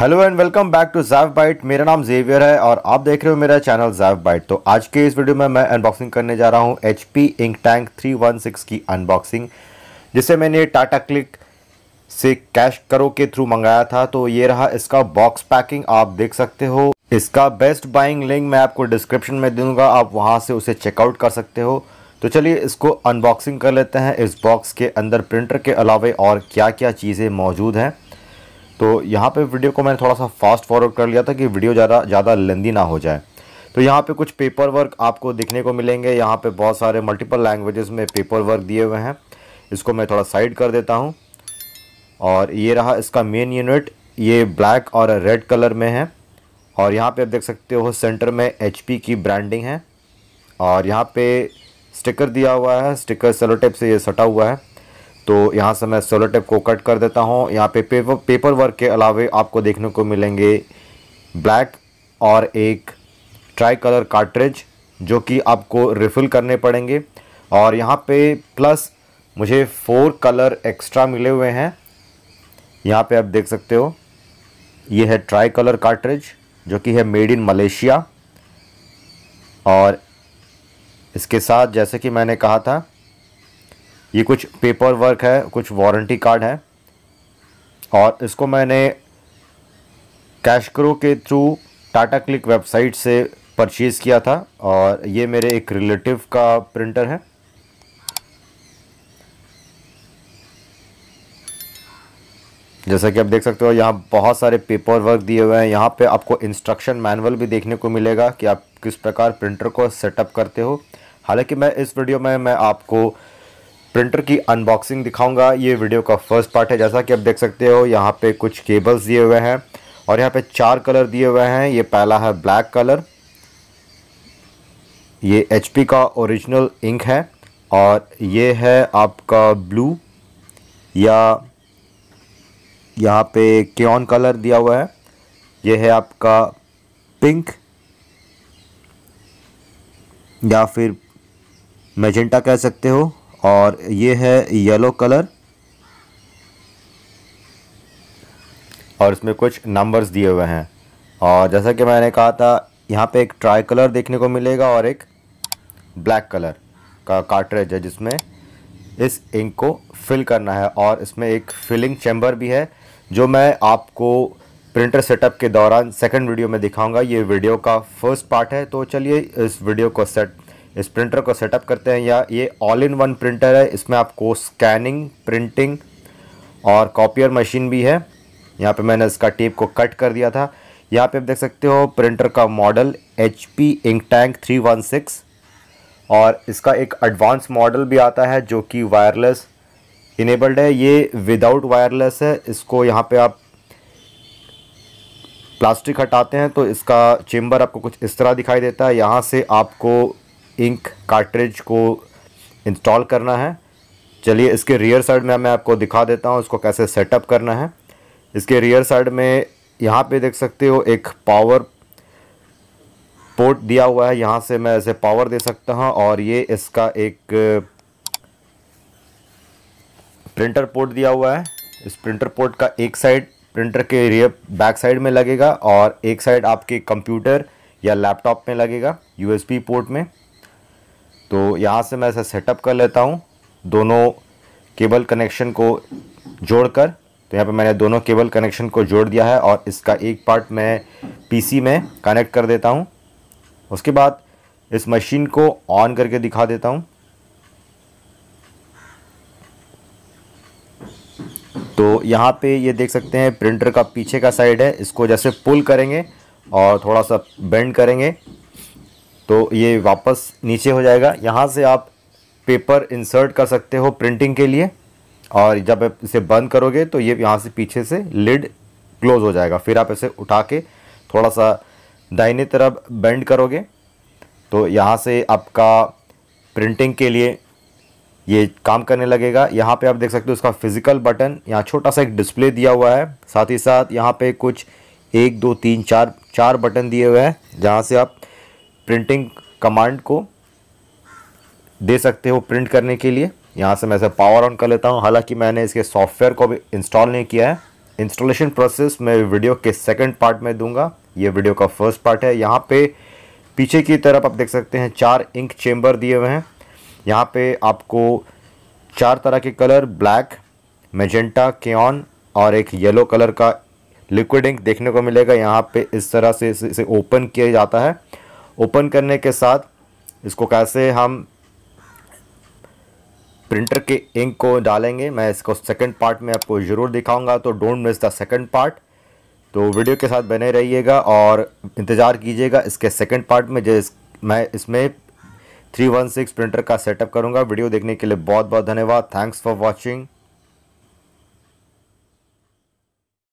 hello and welcome back to जैव byte मेरा नाम जेवियर है और आप देख रहे हो मेरा चैनल जैव बाइट तो आज के इस वीडियो में मैं अनबॉक्सिंग करने जा रहा हूँ एच पी इंक टैंक 316 की अनबॉक्सिंग जिसे मैंने टाटा क्लिक से कैश करो के थ्रू मंगाया था तो ये रहा इसका बॉक्स पैकिंग आप देख सकते हो इसका बेस्ट बाइंग लिंक मैं आपको डिस्क्रिप्शन में दूंगा आप वहाँ से उसे चेकआउट कर सकते हो तो चलिए इसको अनबॉक्सिंग कर लेते हैं इस बॉक्स के अंदर प्रिंटर के अलावा और क्या क्या चीज़ें मौजूद हैं तो यहाँ पे वीडियो को मैंने थोड़ा सा फास्ट फॉरवर्ड कर लिया था कि वीडियो ज़्यादा ज़्यादा लेंदी ना हो जाए तो यहाँ पे कुछ पेपर वर्क आपको दिखने को मिलेंगे यहाँ पे बहुत सारे मल्टीपल लैंग्वेजेस में पेपर वर्क दिए हुए हैं इसको मैं थोड़ा साइड कर देता हूँ और ये रहा इसका मेन यूनिट ये ब्लैक और रेड कलर में है और यहाँ पर आप देख सकते हो सेंटर में एच की ब्रांडिंग है और यहाँ पर स्टिकर दिया हुआ है स्टिकर सेलोटेप से ये सटा हुआ है तो यहाँ से मैं सोलर टेप को कट कर देता हूँ यहाँ पे पेपर पेपर वर्क के अलावे आपको देखने को मिलेंगे ब्लैक और एक ट्राई कलर कार्ट्रिज जो कि आपको रिफ़िल करने पड़ेंगे और यहाँ पे प्लस मुझे फोर कलर एक्स्ट्रा मिले हुए हैं यहाँ पे आप देख सकते हो ये है ट्राई कलर कार्ट्रिज जो कि है मेड इन मलेशिया और इसके साथ जैसे कि मैंने कहा था ये कुछ पेपर वर्क है कुछ वारंटी कार्ड है और इसको मैंने कैशक्रो के थ्रू टाटा क्लिक वेबसाइट से परचेज़ किया था और ये मेरे एक रिलेटिव का प्रिंटर है जैसा कि आप देख सकते हो यहाँ बहुत सारे पेपर वर्क दिए हुए हैं यहाँ पे आपको इंस्ट्रक्शन मैनुअल भी देखने को मिलेगा कि आप किस प्रकार प्रिंटर को सेटअप करते हो हालांकि मैं इस वीडियो में मैं आपको प्रिंटर की अनबॉक्सिंग दिखाऊंगा ये वीडियो का फर्स्ट पार्ट है जैसा कि आप देख सकते हो यहाँ पे कुछ केबल्स दिए हुए हैं और यहाँ पे चार कलर दिए हुए हैं ये पहला है ब्लैक कलर ये एच का ओरिजिनल इंक है और ये है आपका ब्लू या यहाँ पे क्योन कलर दिया हुआ है ये है आपका पिंक या फिर मैजेंटा कह सकते हो और ये है येलो कलर और इसमें कुछ नंबर्स दिए हुए हैं और जैसा कि मैंने कहा था यहाँ पे एक ट्राई कलर देखने को मिलेगा और एक ब्लैक कलर का कार्टरेज है जिसमें इस इंक को फिल करना है और इसमें एक फिलिंग चैम्बर भी है जो मैं आपको प्रिंटर सेटअप के दौरान सेकंड वीडियो में दिखाऊंगा ये वीडियो का फर्स्ट पार्ट है तो चलिए इस वीडियो को सेट इस प्रिंटर को सेटअप करते हैं या ये ऑल इन वन प्रिंटर है इसमें आपको स्कैनिंग प्रिंटिंग और कॉपियर मशीन भी है यहाँ पे मैंने इसका टेप को कट कर दिया था यहाँ पे आप देख सकते हो प्रिंटर का model H P ink tank three one six और इसका एक एडवांस मॉडल भी आता है जो कि वायरलेस इनेबल्ड है ये विदाउट वायरलेस है इसको यहाँ पे आप प्लास्टिक हटाते हैं तो इसका चेम्बर आपको कुछ इस तरह दिखाई देता है यहाँ से आपको इंक कार्ट्रिज को इंस्टॉल करना है चलिए इसके रियर साइड में मैं आपको दिखा देता हूँ इसको कैसे सेटअप करना है इसके रियर साइड में यहाँ पे देख सकते हो एक पावर पोर्ट दिया हुआ है यहाँ से मैं इसे पावर दे सकता हूँ और ये इसका एक प्रिंटर पोर्ट दिया हुआ है इस प्रिंटर पोर्ट का एक साइड प्रिंटर के रियर बैक साइड में लगेगा और एक साइड आपके कंप्यूटर या लैपटॉप में लगेगा यूएसबी पोर्ट में तो यहाँ से मैं ऐसा सेटअप कर लेता हूँ दोनों केबल कनेक्शन को जोड़कर तो यहाँ पे मैंने दोनों केबल कनेक्शन को जोड़ दिया है और इसका एक पार्ट मैं पीसी में कनेक्ट कर देता हूँ उसके बाद इस मशीन को ऑन करके दिखा देता हूँ तो यहाँ पे ये देख सकते हैं प्रिंटर का पीछे का साइड है इसको जैसे पुल करेंगे और थोड़ा सा बेंड करेंगे तो ये वापस नीचे हो जाएगा यहाँ से आप पेपर इंसर्ट कर सकते हो प्रिंटिंग के लिए और जब इसे बंद करोगे तो ये यहाँ से पीछे से लिड क्लोज हो जाएगा फिर आप इसे उठा के थोड़ा सा दाहिने तरफ बेंड करोगे तो यहाँ से आपका प्रिंटिंग के लिए ये काम करने लगेगा यहाँ पे आप देख सकते हो उसका फिज़िकल बटन यहाँ छोटा सा एक डिस्प्ले दिया हुआ है साथ ही साथ यहाँ पे कुछ एक दो तीन चार चार बटन दिए हुए हैं जहाँ से आप प्रिंटिंग कमांड को दे सकते हो प्रिंट करने के लिए यहाँ से मैं इसे पावर ऑन कर लेता हूँ हालांकि मैंने इसके सॉफ्टवेयर को भी इंस्टॉल नहीं किया है इंस्टॉलेशन प्रोसेस मैं वीडियो के सेकंड पार्ट में दूंगा ये वीडियो का फर्स्ट पार्ट है यहाँ पे पीछे की तरफ आप देख सकते हैं चार इंक चेम्बर दिए हुए हैं यहाँ पे आपको चार तरह के कलर ब्लैक मेजेंटा केन और एक येलो कलर का लिक्विड इंक देखने को मिलेगा यहाँ पे इस तरह से इसे ओपन किया जाता है ओपन करने के साथ इसको कैसे हम प्रिंटर के इंक को डालेंगे मैं इसको सेकंड पार्ट में आपको ज़रूर दिखाऊंगा तो don't miss the second part तो वीडियो के साथ बने रहिएगा और इंतज़ार कीजिएगा इसके सेकंड पार्ट में जिस मैं इसमें थ्री वन सिक्स प्रिंटर का सेटअप करूँगा वीडियो देखने के लिए बहुत बहुत धन्यवाद थैंक्स फॉर वॉचिंग